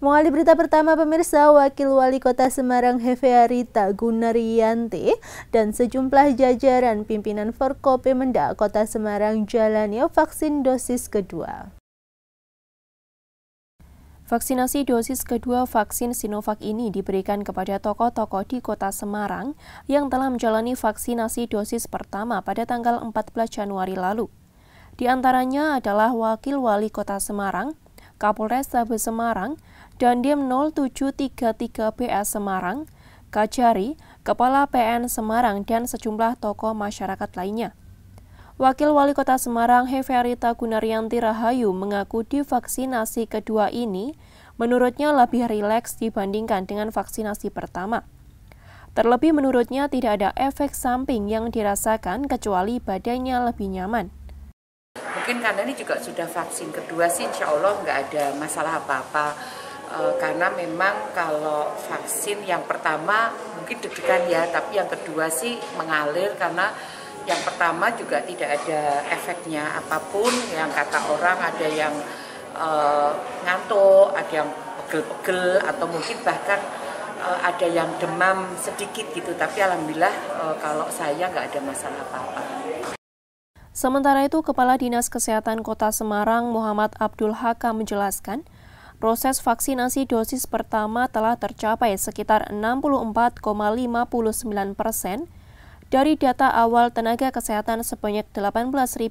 Mengawali berita pertama pemirsa, Wakil Wali Kota Semarang Hefearita Gunaryanti dan sejumlah jajaran pimpinan Forkopimda Kota Semarang jalani vaksin dosis kedua. Vaksinasi dosis kedua vaksin Sinovac ini diberikan kepada tokoh-tokoh di Kota Semarang yang telah menjalani vaksinasi dosis pertama pada tanggal 14 Januari lalu. Di antaranya adalah Wakil Wali Kota Semarang, Kapolres Sabu Semarang, dan DIM 0733 PS Semarang, Kajari, Kepala PN Semarang, dan sejumlah tokoh masyarakat lainnya. Wakil Wali Kota Semarang Heferita Gunaryanti Rahayu mengaku divaksinasi kedua ini menurutnya lebih rileks dibandingkan dengan vaksinasi pertama. Terlebih menurutnya tidak ada efek samping yang dirasakan kecuali badannya lebih nyaman. Mungkin karena ini juga sudah vaksin kedua sih insya Allah nggak ada masalah apa-apa. Eh, karena memang kalau vaksin yang pertama mungkin deg-degan ya, tapi yang kedua sih mengalir karena yang pertama juga tidak ada efeknya apapun yang kata orang ada yang uh, ngantuk, ada yang pegel-pegel atau mungkin bahkan uh, ada yang demam sedikit gitu. Tapi alhamdulillah uh, kalau saya nggak ada masalah apa-apa. Sementara itu, Kepala Dinas Kesehatan Kota Semarang Muhammad Abdul Hakam menjelaskan, proses vaksinasi dosis pertama telah tercapai sekitar 64,59 persen dari data awal tenaga kesehatan sebanyak 18.556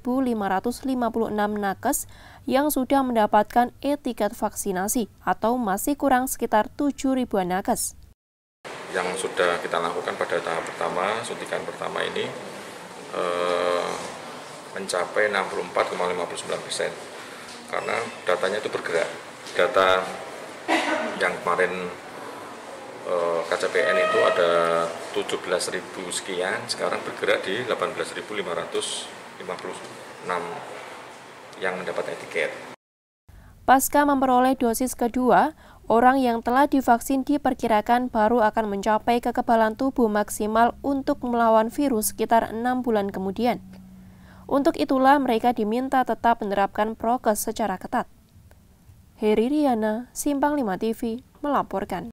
nakes yang sudah mendapatkan etiket vaksinasi atau masih kurang sekitar 7.000 nakes. Yang sudah kita lakukan pada tahap pertama, suntikan pertama ini eh, mencapai 64,59 persen karena datanya itu bergerak data yang kemarin e, eh, KCPN itu ada 17.000 sekian, sekarang bergerak di 18.556 yang mendapat etiket. Pasca memperoleh dosis kedua, orang yang telah divaksin diperkirakan baru akan mencapai kekebalan tubuh maksimal untuk melawan virus sekitar enam bulan kemudian. Untuk itulah mereka diminta tetap menerapkan prokes secara ketat. Heri Riana, Simpang 5 TV, melaporkan.